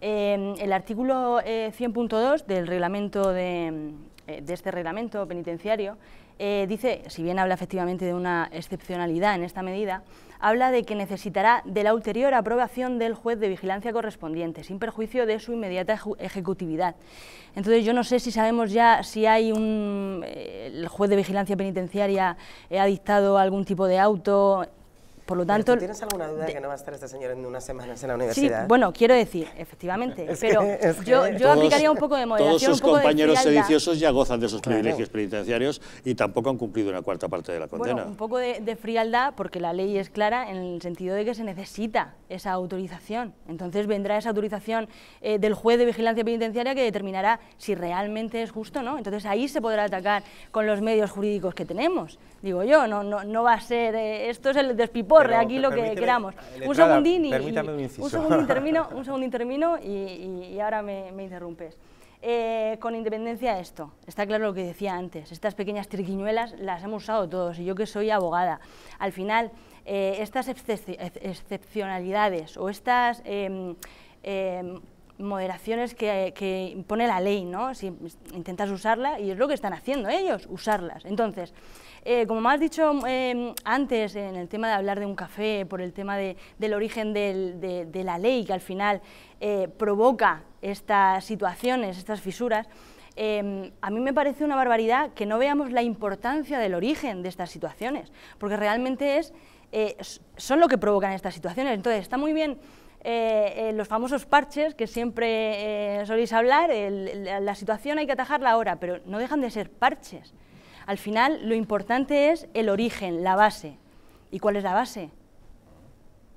el artículo 100.2 del reglamento de, eh, de este reglamento penitenciario, eh, dice, si bien habla efectivamente de una excepcionalidad en esta medida, habla de que necesitará de la ulterior aprobación del juez de vigilancia correspondiente, sin perjuicio de su inmediata ejecutividad. Entonces yo no sé si sabemos ya si hay un... Eh, el juez de vigilancia penitenciaria ha dictado algún tipo de auto por lo tanto... ¿Tienes alguna duda de, que no va a estar este señor en unas semanas en la universidad? Sí, bueno, quiero decir, efectivamente, <laughs> pero yo, aplicaría un poco de moderación. Todos sus compañeros sediciosos ya gozan de esos privilegios penitenciarios y tampoco han cumplido una cuarta parte de la condena. un poco de, frialdad porque la ley es clara en el sentido de que se necesita esa autorización. Entonces vendrá esa autorización eh, del juez de vigilancia penitenciaria que determinará si realmente es justo o no. Entonces ahí se podrá atacar con los medios jurídicos que tenemos. Digo yo, no, no, no va a ser... Eh, esto es el despipo corre aquí lo que queramos. Un segundín <laughs> y... un termino, y, ahora me, interrumpes. Eh, con independencia de esto, está claro lo que decía antes, estas pequeñas triquiñuelas las hemos usado todos, y yo que soy abogada, al final eh, estas excepcionalidades o estas em, em, moderaciones que, que, impone la ley, ¿no? si intentas usarla, y es lo que están haciendo ellos, usarlas. Entonces, eh, como me has dicho mm, em, antes, en el tema de hablar de un café, por el tema del origen de, la ley que al final eh, provoca estas situaciones, estas fisuras, em, a mí me parece una barbaridad que no veamos la importancia del origen de estas situaciones, porque realmente eh, son lo que provocan estas situaciones. Entonces, está muy bien los famosos parches que siempre soléis hablar, la, situación hay que atajarla ahora, pero no dejan de ser parches. Al final, lo importante es el origen, la base. ¿Y cuál es la base?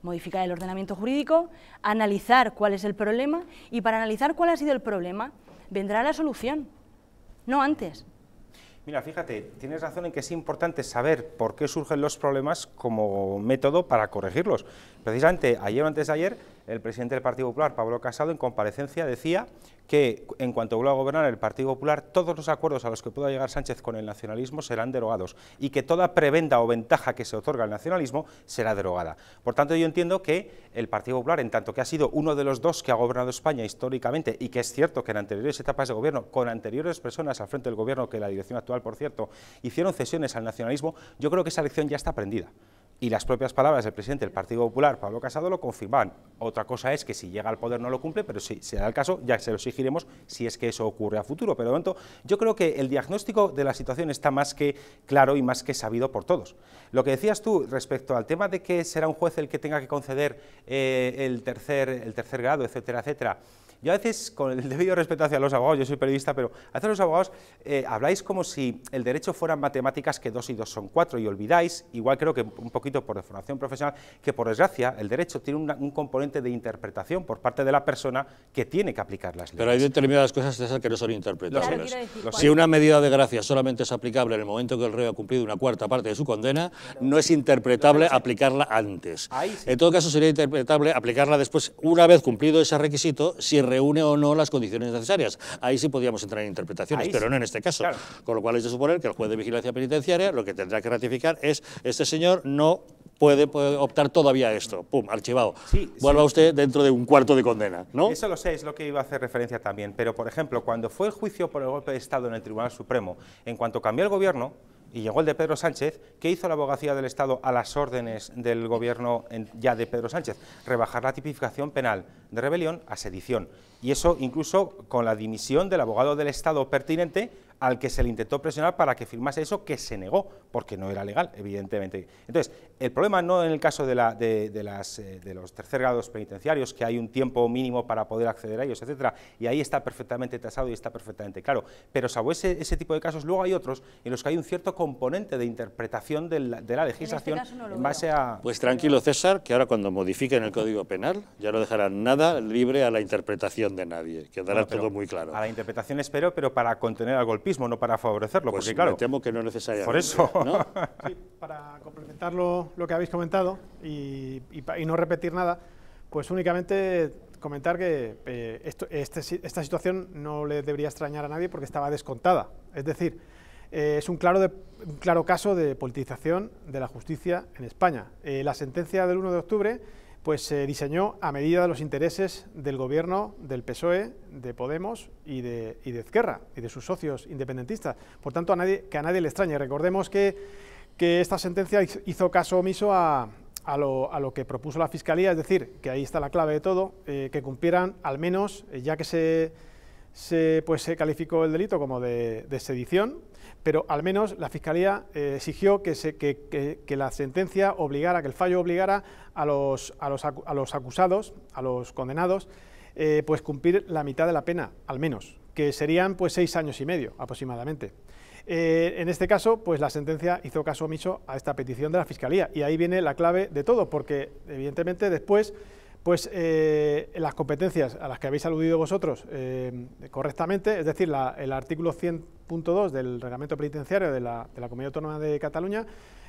Modificar el ordenamiento jurídico, analizar cuál es el problema y para analizar cuál ha sido el problema vendrá la solución, no antes. Mira, fíjate, tienes razón en que es importante saber por qué surgen los problemas como método para corregirlos. Precisamente ayer o antes de ayer el presidente del Partido Popular, Pablo Casado, en comparecencia decía que en cuanto vuelva a gobernar el Partido Popular, todos los acuerdos a los que pueda llegar Sánchez con el nacionalismo serán derogados y que toda prebenda o ventaja que se otorga al nacionalismo será derogada. Por tanto, yo entiendo que el Partido Popular, en tanto que ha sido uno de los dos que ha gobernado España históricamente y que es cierto que en anteriores etapas de gobierno, con anteriores personas al frente del gobierno, que la dirección actual, por cierto, hicieron cesiones al nacionalismo, yo creo que esa lección ya está aprendida. Y las propias palabras del presidente del Partido Popular, Pablo Casado, lo confirman. Otra cosa es que si llega al poder no lo cumple, pero si se da el caso, ya se lo exigiremos si es que eso ocurre a futuro. Pero de momento, yo creo que el diagnóstico de la situación está más que claro y más que sabido por todos. Lo que decías tú respecto al tema de que será un juez el que tenga que conceder eh, el, tercer, el tercer grado, etcétera, etcétera, yo a veces, con el <laughs> debido respeto hacia los abogados, yo soy periodista, pero a veces los abogados eh, habláis como si el derecho fueran matemáticas que dos y dos son cuatro y olvidáis, igual creo que un poquito por deformación profesional, que por desgracia el derecho tiene un componente de interpretación por parte de la persona que tiene que aplicar las leyes. Pero hay determinadas cosas que no son interpretables. si una medida de gracia solamente es aplicable en el momento que el reo ha cumplido una cuarta parte de su condena, no es interpretable aplicarla antes. En todo caso sería interpretable aplicarla después, una vez cumplido ese requisito, si reúne o no las condiciones necesarias. Ahí sí podíamos entrar en interpretaciones, pero no en este caso. Con lo cual es de suponer que el juez de vigilancia penitenciaria lo que tendrá que ratificar es este señor no Puede, optar todavía a esto. Pum, archivado. Sí, Vuelva usted dentro de un cuarto de condena, ¿no? Eso lo sé, es lo que iba a hacer referencia también. Pero, por ejemplo, cuando fue el juicio por el golpe de Estado en el Tribunal Supremo, en cuanto cambió el gobierno, y llegó el de Pedro Sánchez, ¿qué hizo la abogacía del Estado a las órdenes del gobierno ya de Pedro Sánchez? Rebajar la tipificación penal de rebelión a sedición. Y eso incluso con la dimisión del abogado del Estado pertinente al que se le intentó presionar para que firmase eso, que se negó, porque no era legal, evidentemente. Entonces, el problema no en el caso de, las, eh, de los tercer grados penitenciarios, que hay un tiempo mínimo para poder acceder a ellos, etcétera, y ahí está perfectamente tasado y está perfectamente claro. Pero salvo ese, tipo de casos, luego hay otros en los que hay un cierto componente de interpretación de la, legislación en, este base a... Pues tranquilo, César, que ahora cuando modifiquen el Código Penal ya no dejarán nada libre a la interpretación de nadie, quedará todo muy claro. A la interpretación espero, pero para contener al golpe no para favorecerlo, pues porque claro... temo que no es necesario. Por eso. <laughs> para complementar lo, que habéis comentado y, no repetir nada, pues únicamente comentar que eh, este esta situación no le debería extrañar a nadie porque estaba descontada. Es decir, eh, es un claro, de, claro caso de politización de la justicia en España. Eh, la sentencia del 1 de octubre pues se diseñó a medida de los intereses del gobierno del PSOE, de Podemos y de, y y de sus socios independentistas. Por tanto, a nadie, que a nadie le extrañe. Recordemos que, esta sentencia hizo caso omiso a, lo, que propuso la Fiscalía, es decir, que ahí está la clave de todo, eh, que cumplieran al menos, eh, ya que se, pues, se calificó el delito como de, de sedición, pero al menos la Fiscalía eh, exigió que, se, la sentencia obligara, que el fallo obligara a los, acusados, a los condenados, eh, pues cumplir la mitad de la pena, al menos, que serían pues seis años y medio aproximadamente. Eh, en este caso, pues la sentencia hizo caso omiso a esta petición de la Fiscalía y ahí viene la clave de todo, porque evidentemente después pues eh, las competencias a las que habéis aludido vosotros eh, correctamente, es decir, el artículo 100.2 del reglamento penitenciario de la, de la, Comunidad Autónoma de Cataluña,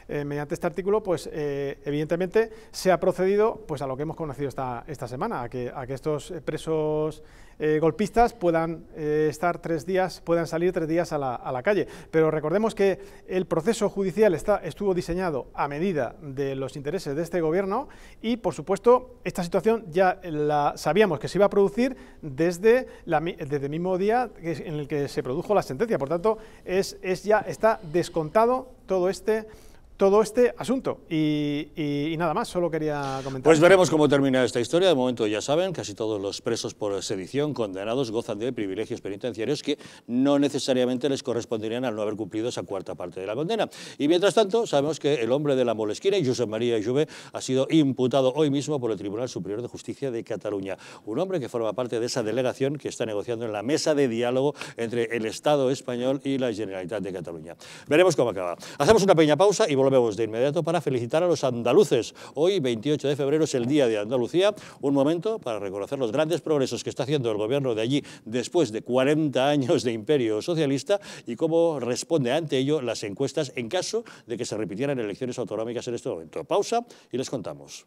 eh, mediante este artículo, pues evidentemente se ha procedido pues, a lo que hemos conocido esta, esta semana, a que, a que estos presos eh, golpistas puedan eh, estar tres días, puedan salir tres días a la, calle. Pero recordemos que el proceso judicial está, estuvo diseñado a medida de los intereses de este gobierno y, por supuesto, esta situación ya la sabíamos que se iba a producir desde, desde el mismo día en el que se produjo la sentencia. Por tanto, es, es ya está descontado todo este todo este asunto. Y, nada más, solo quería comentar. Pues veremos cómo termina esta historia. De momento ya saben, casi todos los presos por sedición condenados gozan de privilegios penitenciarios que no necesariamente les corresponderían al no haber cumplido esa cuarta parte de la condena. Y mientras tanto, sabemos que el hombre de la molesquina, Josep María Juve, ha sido imputado hoy mismo por el Tribunal Superior de Justicia de Cataluña. Un hombre que forma parte de esa delegación que está negociando en la mesa de diálogo entre el Estado español y la Generalitat de Cataluña. Veremos cómo acaba. Hacemos una pequeña pausa y volvemos vemos de inmediato para felicitar a los andaluces. Hoy, 28 de febrero, es el Día de Andalucía. Un momento para reconocer los grandes progresos que está haciendo el gobierno de allí después de 40 años de imperio socialista y cómo responde ante ello las encuestas en caso de que se repitieran elecciones autonómicas en este momento. Pausa y les contamos.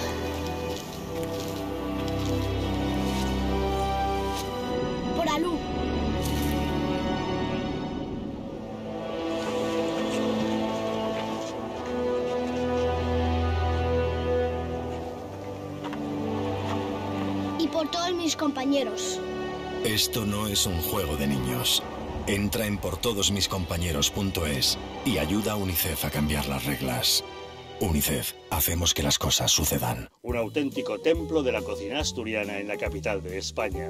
compañeros. Esto no es un juego de niños. Entra en portodosmiscompañeros.es y ayuda a UNICEF a cambiar las reglas. UNICEF, hacemos que las cosas sucedan. Un auténtico templo de la cocina asturiana en la capital de España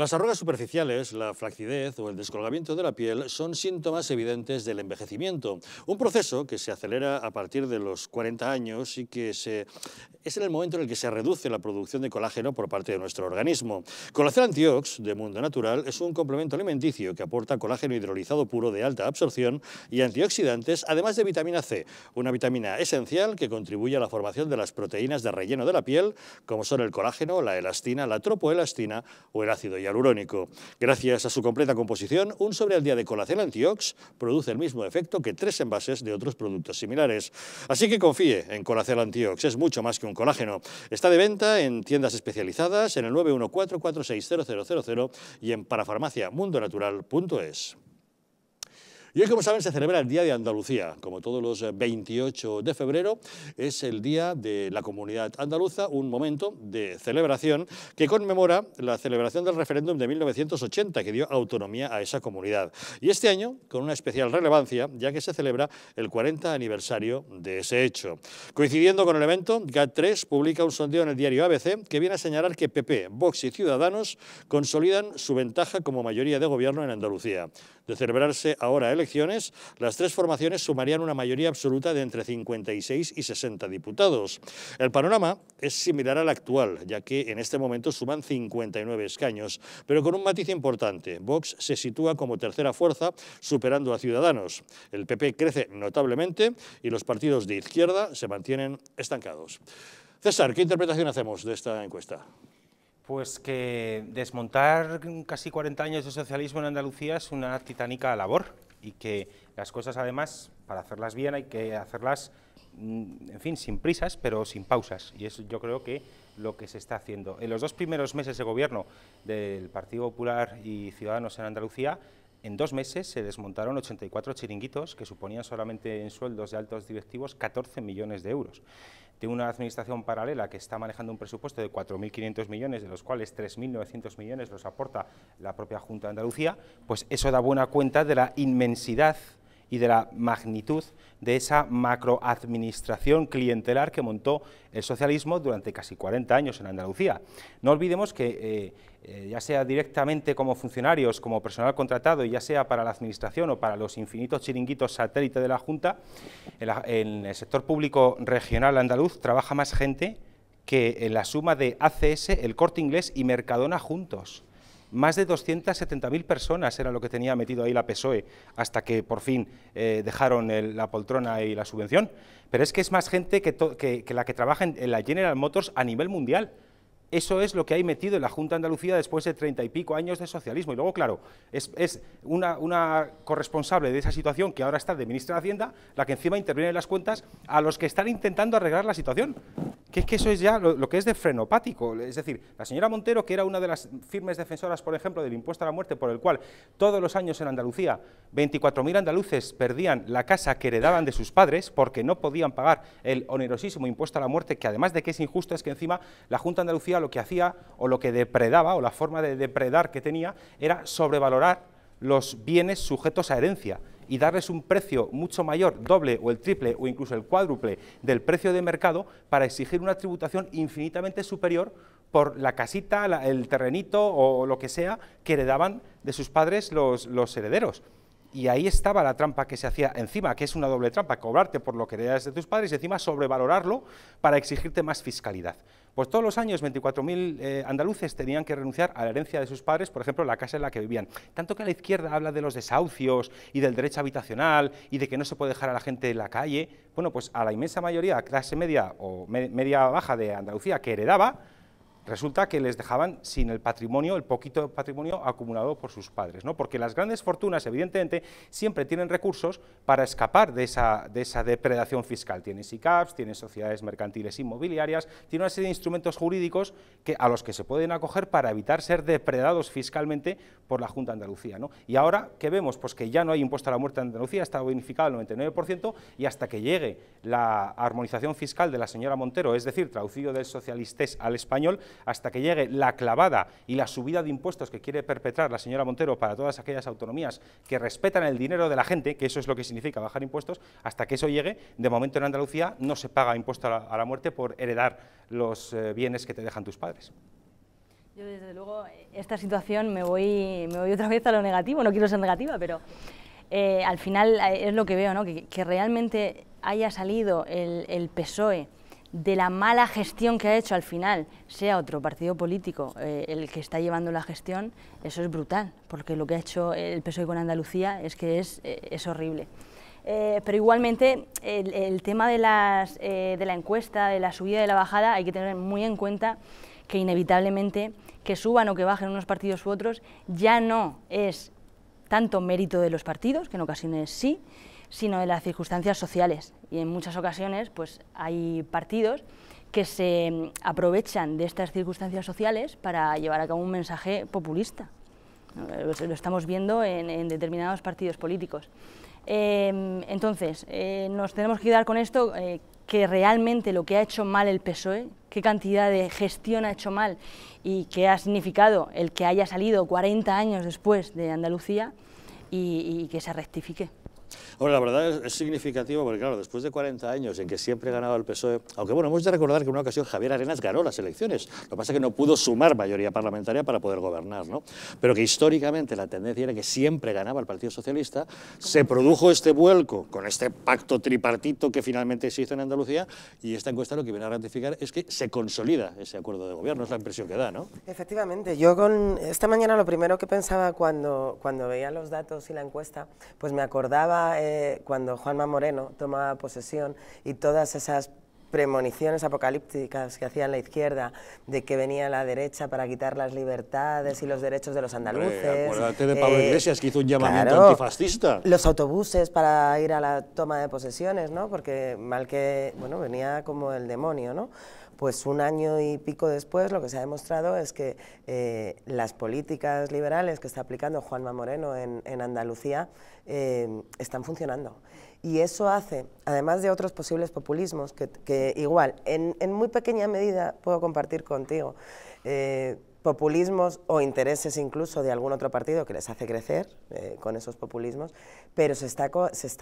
Las arrugas superficiales, la flacidez o el descolgamiento de la piel son síntomas evidentes del envejecimiento, un proceso que se acelera a partir de los 40 años y que se, es en el momento en el que se reduce la producción de colágeno por parte de nuestro organismo. Colacel Antiox, de Mundo Natural, es un complemento alimenticio que aporta colágeno hidrolizado puro de alta absorción y antioxidantes, además de vitamina C, una vitamina esencial que contribuye a la formación de las proteínas de relleno de la piel, como son el colágeno, la elastina, la tropoelastina o el ácido hialurónico. Gracias a su completa composición, un sobre al día de Colacel Antiox produce el mismo efecto que tres envases de otros productos similares. Así que confíe en Colacel Antiox, es mucho más que un colágeno. Está de venta en tiendas especializadas en el 914460000 y en parafarmaciamundonatural.es. Y hoy, como saben, se celebra el Día de Andalucía. Como todos los 28 eh, de febrero, es el Día de la Comunidad Andaluza, un momento de celebración que conmemora la celebración del referéndum de 1980 que dio autonomía a esa comunidad. Y este año, con una especial relevancia, ya que se celebra el 40 aniversario de ese hecho. Coincidiendo con el evento, GAT3 publica un sondeo en el diario ABC que viene a señalar que PP, Vox y Ciudadanos consolidan su ventaja como mayoría de gobierno en Andalucía. De celebrarse ahora el elecciones, las tres formaciones sumarían una mayoría absoluta de entre 56 y 60 diputados. El panorama es similar al actual, ya que en este momento suman 59 escaños, pero con un matiz importante. Vox se sitúa como tercera fuerza, superando a Ciudadanos. El PP crece notablemente y los partidos de izquierda se mantienen estancados. César, ¿qué interpretación hacemos de esta encuesta? Pues que desmontar casi 40 años de socialismo en Andalucía es una titánica labor y que las cosas además, para hacerlas bien, hay que hacerlas, mm, en fin, sin prisas, pero sin pausas. Y eso yo creo que lo que se está haciendo. En los dos primeros meses de gobierno del Partido Popular y Ciudadanos en Andalucía, en dos meses se desmontaron 84 chiringuitos que suponían solamente en sueldos de altos directivos 14 millones de euros de una administración paralela que está manejando un presupuesto de 4.500 millones, de los cuales 3.900 millones los aporta la propia Junta de Andalucía, pues eso da buena cuenta de la inmensidad y de la magnitud de esa macroadministración clientelar que montó el socialismo durante casi 40 años en Andalucía. No olvidemos que, eh, eh, ya sea directamente como funcionarios, como personal contratado, ya sea para la administración o para los infinitos chiringuitos satélite de la Junta, en el sector público regional andaluz trabaja más gente que en la suma de ACS, el Corte Inglés y Mercadona juntos. Más de 270.000 personas era lo que tenía metido ahí la PSOE hasta que por fin eh, dejaron la poltrona y la subvención. Pero es que es más gente que, la que trabaja en la General Motors a nivel mundial. Eso es lo que hay metido en la Junta de Andalucía después de treinta y pico años de socialismo. Y luego, claro, es, es una, una, corresponsable de esa situación que ahora está de ministra de Hacienda, la que encima interviene en las cuentas a los que están intentando arreglar la situación. Que es que eso es ya lo, lo que es de frenopático. Es decir, la señora Montero, que era una de las firmes defensoras, por ejemplo, del impuesto a la muerte, por el cual todos los años en Andalucía 24.000 andaluces perdían la casa que heredaban de sus padres porque no podían pagar el onerosísimo impuesto a la muerte, que además de que es injusto, es que encima la Junta de Andalucía lo que hacía o lo que depredaba o la forma de depredar que tenía era sobrevalorar los bienes sujetos a herencia y darles un precio mucho mayor, doble o el triple o incluso el cuádruple del precio de mercado para exigir una tributación infinitamente superior por la casita, el terrenito o lo que sea que heredaban de sus padres los, los herederos. Y ahí estaba la trampa que se hacía encima, que es una doble trampa, cobrarte por lo que heredas de tus padres y encima sobrevalorarlo para exigirte más fiscalidad. Pues todos los años 24.000 eh, andaluces tenían que renunciar a la herencia de sus padres, por ejemplo, la casa en la que vivían. Tanto que la izquierda habla de los desahucios y del derecho habitacional y de que no se puede dejar a la gente en la calle. Bueno, pues a la inmensa mayoría, clase media o media baja de Andalucía que heredaba, resulta que les dejaban sin el patrimonio, el poquito patrimonio acumulado por sus padres, ¿no? porque las grandes fortunas, evidentemente, siempre tienen recursos para escapar de esa, de esa depredación fiscal. Tienen SICAPs, tienen sociedades mercantiles inmobiliarias, tienen una serie de instrumentos jurídicos que, a los que se pueden acoger para evitar ser depredados fiscalmente por la Junta de Andalucía. ¿no? Y ahora, ¿qué vemos? Pues que ya no hay impuesto a la muerte en Andalucía, está bonificado al 99% y hasta que llegue la armonización fiscal de la señora Montero, es decir, traducido del socialistés al español, hasta que llegue la clavada y la subida de impuestos que quiere perpetrar la señora Montero para todas aquellas autonomías que respetan el dinero de la gente, que eso es lo que significa bajar impuestos, hasta que eso llegue, de momento en Andalucía no se paga impuesto a la, muerte por heredar los eh, bienes que te dejan tus padres. Yo desde luego esta situación me voy, me voy otra vez a lo negativo, no quiero ser negativa, pero eh, al final eh, es lo que veo, ¿no? que, realmente haya salido el PSOE de la mala gestión que ha hecho al final sea otro partido político eh, el que está llevando la gestión, eso es brutal, porque lo que ha hecho el PSOE con Andalucía es que es, eh, horrible. Eh, pero igualmente el, tema de, las, de la encuesta, de la subida y de la bajada, hay que tener muy en cuenta que inevitablemente que suban o que bajen unos partidos u otros ya no es tanto mérito de los partidos, que en ocasiones sí, sino de las circunstancias sociales. Y en muchas ocasiones pues, hay partidos que se mm, aprovechan de estas circunstancias sociales para llevar a cabo un mensaje populista. Eh, pues, lo estamos viendo en, determinados partidos políticos. Em, entonces, eh, nos tenemos que quedar con esto, eh, que realmente lo que ha hecho mal el PSOE, qué cantidad de gestión ha hecho mal y qué ha significado el que haya salido 40 años después de Andalucía y que se rectifique. Ahora, la verdad es, significativo porque, claro, después de 40 años en que siempre ganaba el PSOE, aunque bueno, hemos de recordar que en una ocasión Javier Arenas ganó las elecciones, lo que pasa es que no pudo sumar mayoría parlamentaria para poder gobernar, ¿no? Pero que históricamente la tendencia era que siempre ganaba el Partido Socialista, se produjo este vuelco con este pacto tripartito que finalmente se hizo en Andalucía y esta encuesta lo que viene a ratificar es que se consolida ese acuerdo de gobierno, es la impresión que da, ¿no? Efectivamente, yo con esta mañana lo primero que pensaba cuando, cuando veía los datos y la encuesta, pues me acordaba eh, cuando Juanma Moreno toma posesión y todas esas premoniciones apocalípticas que hacían la izquierda de que venía la derecha para quitar las libertades y los derechos de los andaluces. acuérdate de Pablo eh, Iglesias que hizo un llamamiento antifascista. Los autobuses para ir a la toma de posesiones, ¿no? Porque mal que, bueno, venía como el demonio, ¿no? pues un año y pico después lo que se ha demostrado es que eh, las políticas liberales que está aplicando Juanma Moreno en, Andalucía eh, están funcionando. Y eso hace, además de otros posibles populismos, que, igual, en, muy pequeña medida puedo compartir contigo, eh, populismos o intereses incluso de algún otro partido que les hace crecer con esos populismos, pero se está,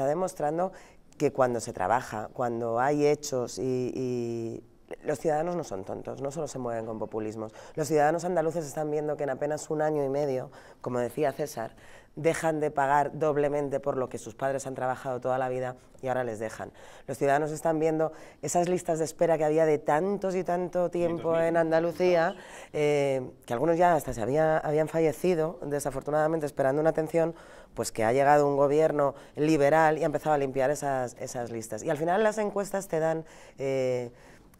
demostrando que cuando se trabaja, cuando hay hechos y, los ciudadanos no son tontos, no solo se mueven con populismos. Los ciudadanos andaluces están viendo que en apenas un año y medio, como decía César, dejan de pagar doblemente por lo que sus padres han trabajado toda la vida y ahora les dejan. Los ciudadanos están viendo esas listas de espera que había de tantos y tanto tiempo en Andalucía, eh, que algunos ya hasta se habían fallecido, desafortunadamente, esperando una atención, pues que ha llegado un gobierno liberal y ha empezado a limpiar esas, listas. Y al final las encuestas te dan... Eh,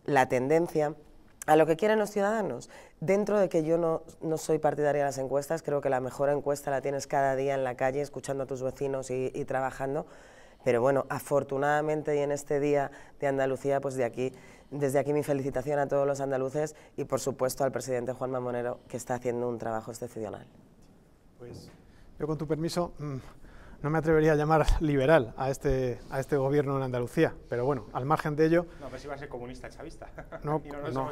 la tendencia a lo que quieren los ciudadanos. Dentro de que yo no, soy partidaria de las encuestas, creo que la mejor encuesta la tienes cada día en la calle, escuchando a tus vecinos y, trabajando, pero bueno, afortunadamente y en este día de Andalucía, pues de aquí, desde aquí mi felicitación a todos los andaluces y por supuesto al presidente Juan Mamonero, que está haciendo un trabajo excepcional. Pues yo con tu permiso... Mm, no me atrevería a llamar liberal a este, a este gobierno en Andalucía, pero bueno, al margen de ello... No, pero si va a ser comunista chavista, <laughs> no, no no,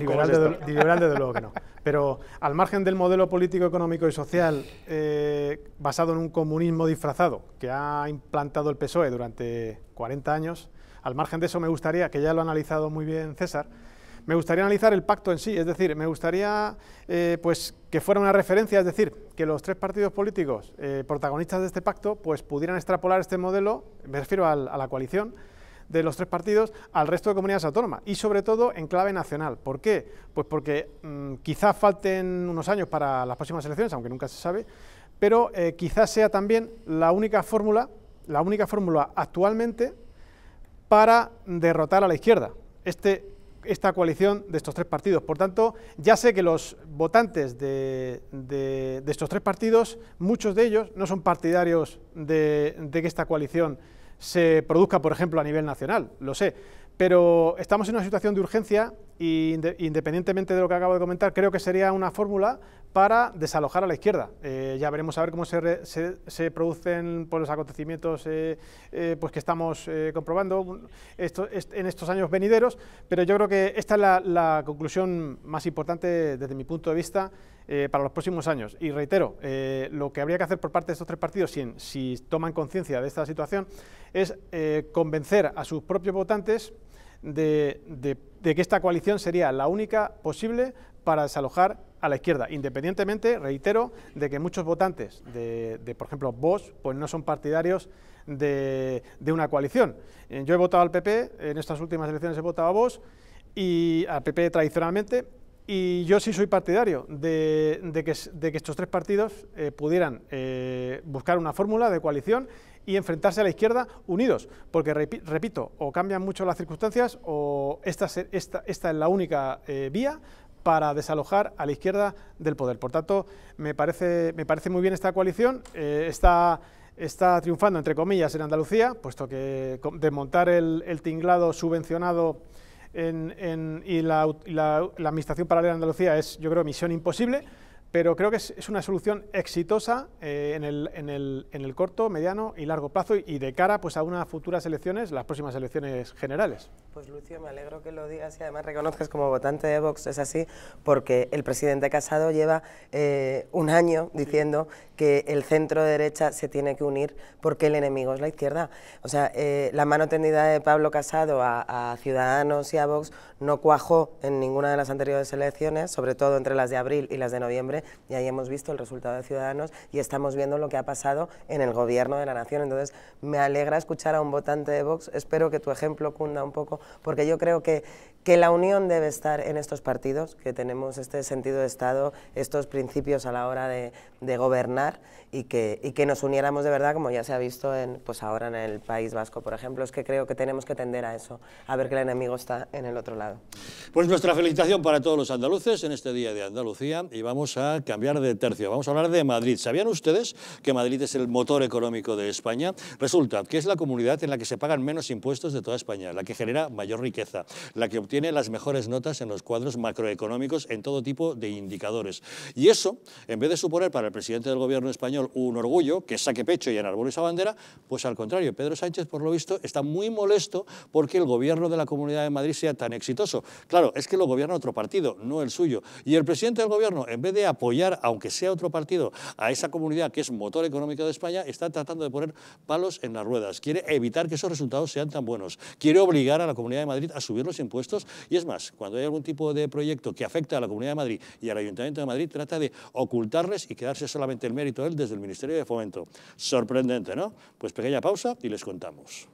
<laughs> Liberal, desde luego que no, pero al margen del modelo político, económico y social eh, basado en un comunismo disfrazado que ha implantado el PSOE durante 40 años, al margen de eso me gustaría, que ya lo ha analizado muy bien César, me gustaría analizar el pacto en sí, es decir, me gustaría eh, pues, que fuera una referencia, es decir, que los tres partidos políticos eh, protagonistas de este pacto pues, pudieran extrapolar este modelo, me refiero a la coalición, de los tres partidos al resto de comunidades autónomas y sobre todo en clave nacional. ¿Por qué? Pues porque mm, quizás falten unos años para las próximas elecciones, aunque nunca se sabe, pero eh, quizás sea también la única fórmula, la única fórmula actualmente para derrotar a la izquierda. Este esta coalición de estos tres partidos. Por tanto, ya sé que los votantes de, de, estos tres partidos, muchos de ellos no son partidarios de que esta coalición se produzca, por ejemplo, a nivel nacional, lo sé pero estamos en una situación de urgencia y independientemente de lo que acabo de comentar, creo que sería una fórmula para desalojar a la izquierda. Eh, ya veremos a ver cómo se, se, producen por pues, los acontecimientos eh, eh, pues, que estamos comprobando en estos años venideros, pero yo creo que esta es la conclusión más importante desde mi punto de vista eh, para los próximos años. Y reitero, eh, lo que habría que hacer por parte de estos tres partidos, si, si toman conciencia de esta situación, es eh, convencer a sus propios votantes de, que esta coalición sería la única posible para desalojar a la izquierda, independientemente, reitero, de que muchos votantes de, por ejemplo, Vox, pues no son partidarios de, de, una coalición. Yo he votado al PP, en estas últimas elecciones he votado a Vox, y al PP tradicionalmente, y yo sí soy partidario de, que, estos tres partidos eh, pudieran eh, buscar una fórmula de coalición y enfrentarse a la izquierda unidos, porque repito, o cambian mucho las circunstancias o esta, esta, es la única eh, vía para desalojar a la izquierda del poder. Por tanto, me parece, me parece muy bien esta coalición, está, está, triunfando, entre comillas, en Andalucía, puesto que desmontar el tinglado subvencionado en, y, la, la, la Administración Paralela de Andalucía es, yo creo, misión imposible pero creo que es, una solución exitosa eh, en, el, en, el, en, el, corto, mediano y largo plazo y, de cara pues, a unas futuras elecciones, las próximas elecciones generales. Pues Lucio, me alegro que lo digas y además reconozcas como votante de Vox, es así, porque el presidente Casado lleva eh, un año diciendo que el centro derecha se tiene que unir porque el enemigo es la izquierda. O sea, eh, la mano tendida de Pablo Casado a, a Ciudadanos y a Vox no cuajó en ninguna de las anteriores elecciones, sobre todo entre las de abril y las de noviembre, y ahí hemos visto el resultado de Ciudadanos y estamos viendo lo que ha pasado en el gobierno de la nación. Entonces, me alegra escuchar a un votante de Vox, espero que tu ejemplo cunda un poco, porque yo creo que, que la unión debe estar en estos partidos, que tenemos este sentido de Estado, estos principios a la hora de, de gobernar y que, y que nos uniéramos de verdad, como ya se ha visto en, pues ahora en el País Vasco, por ejemplo. Es que creo que tenemos que tender a eso, a ver que el enemigo está en el otro lado. Pues nuestra felicitación para todos los andaluces en este Día de Andalucía y vamos a cambiar de tercio. Vamos a hablar de Madrid. ¿Sabían ustedes que Madrid es el motor económico de España? Resulta que es la comunidad en la que se pagan menos impuestos de toda España, la que genera mayor riqueza, la que obtiene las mejores notas en los cuadros macroeconómicos en todo tipo de indicadores. Y eso, en vez de suponer para el presidente del gobierno español un orgullo, que saque pecho y enarbole esa bandera, pues al contrario, Pedro Sánchez, por lo visto, está muy molesto porque el gobierno de la Comunidad de Madrid sea tan exitoso. Claro, es que lo gobierna otro partido, no el suyo. Y el presidente del gobierno, en vez de apoyar, aunque sea otro partido, a esa comunidad que es motor económico de España, está tratando de poner palos en las ruedas. Quiere evitar que esos resultados sean tan buenos. Quiere obligar a la Comunidad de Madrid a subir los impuestos. Y es más, cuando hay algún tipo de proyecto que afecta a la Comunidad de Madrid y al Ayuntamiento de Madrid, trata de ocultarles y quedarse solamente el mérito él desde del Ministerio de Fomento. Sorprendente, ¿no? Pues pequeña pausa y les contamos.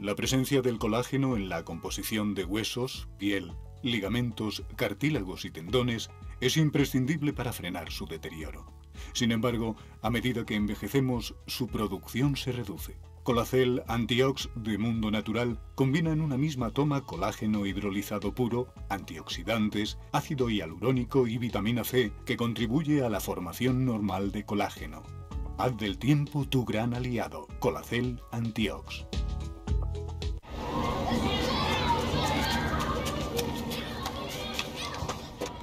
La presencia del colágeno en la composición de huesos, piel, ligamentos, cartílagos y tendones es imprescindible para frenar su deterioro. Sin embargo, a medida que envejecemos, su producción se reduce. Colacel Antiox de Mundo Natural combina en una misma toma colágeno hidrolizado puro, antioxidantes, ácido hialurónico y vitamina C que contribuye a la formación normal de colágeno. Haz del tiempo tu gran aliado, Colacel Antiox.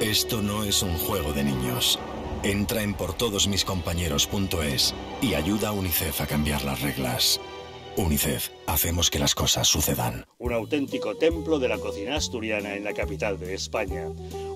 Esto no es un juego de niños. Entra en por todos mis y ayuda a UNICEF a cambiar las reglas. UNICEF, hacemos que las cosas sucedan. Un auténtico templo de la cocina asturiana en la capital de España